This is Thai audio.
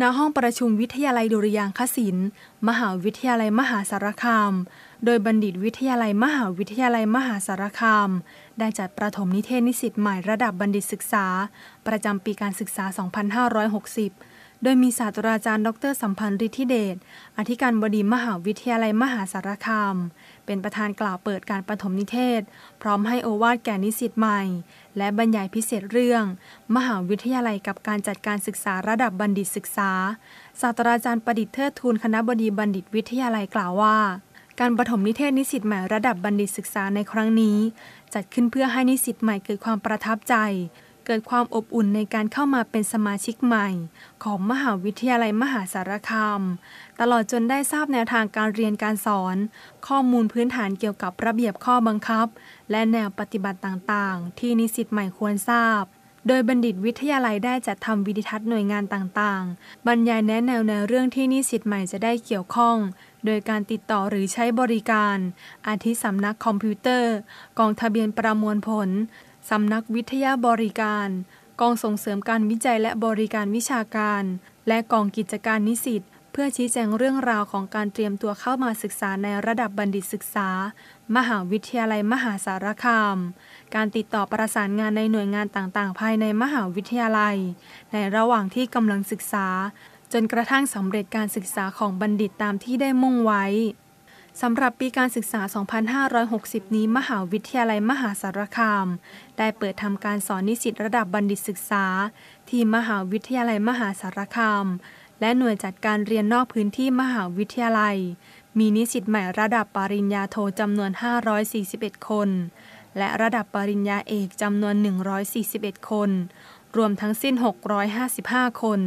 ณห้องประชุมวิทยาลัยดุริยางคศิลป์มหาวิทยาลัยมหาสารคาม โดยบัณฑิตวิทยาลัยมหาวิทยาลัยมหาสารคาม ได้จัดประถมนิเทศนิสิตใหม่ระดับบัณฑิตศึกษา ประจำปีการศึกษา 2560โดยมีศาสตราจารย์ดรสัมพันธ์ฤทธิเดช อธิการบดีมหาวิทยาลัยมหาสารคาม เป็นประธานกล่าวเปิดการประมนิเทศ พร้อมให้โอวาทแก่นิสิตใหม่ และบรรยายพิเศษเรื่อง มหาวิทยาลัยกับการจัดการศึกษาระดับบัณฑิตศึกษา ศาสตราจารย์ประดิษฐ์เทิดทูนคณะบดีบัณฑิตวิทยาลัยกล่าวว่า การปฐมนิเทศนิสิตใหม่ระดับบัณฑิตศึกษาในครั้งนี้ จัดขึ้นเพื่อให้นิสิตใหม่เกิดความประทับใจเกิดความอบอุ่นในการเข้ามาเป็นสมาชิกใหม่ ของมหาวิทยาลัยมหาสารคามตลอดจนได้ทราบแนวทางการเรียนการสอน ข้อมูลพื้นฐานเกี่ยวกับระเบียบข้อบังคับ และแนวปฏิบัติต่างๆ ที่นิสิตใหม่ควรทราบ โดยบัณฑิตวิทยาลัยได้จัดทำวิดิทัศน์หน่วยงานต่างๆ บรรยายแนะแนวในเรื่องที่นิสิตใหม่จะได้เกี่ยวข้อง โดยการติดต่อหรือใช้บริการ อาทิสำนักคอมพิวเตอร์ กองทะเบียนประมวลผลสำนักวิทยาบริการ กองส่งเสริมการวิจัยและบริการวิชาการ และกองกิจการนิสิตเพื่อชี้แจงเรื่องราวของการเตรียมตัวเข้ามาศึกษาในระดับบัณฑิตศึกษา มหาวิทยาลัยมหาสารคาม การติดต่อประสานงานในหน่วยงานต่างๆ ภายในมหาวิทยาลัย ในระหว่างที่กำลังศึกษา จนกระทั่งสำเร็จการศึกษาของบัณฑิตตามที่ได้มุ่งไว้สำหรับปีการศึกษา 2560 นี้มหาวิทยาลัยมหาสารคามได้เปิดทำการสอนนิสิตระดับบัณฑิตศึกษา ที่มหาวิทยาลัยมหาสารคามและหน่วยจัดการเรียนนอกพื้นที่มหาวิทยาลัย มีนิสิตใหม่ระดับปริญญาโทจำนวน 541 คน และระดับปริญญาเอกจำนวน 141 คน รวมทั้งสิ้น 655 คน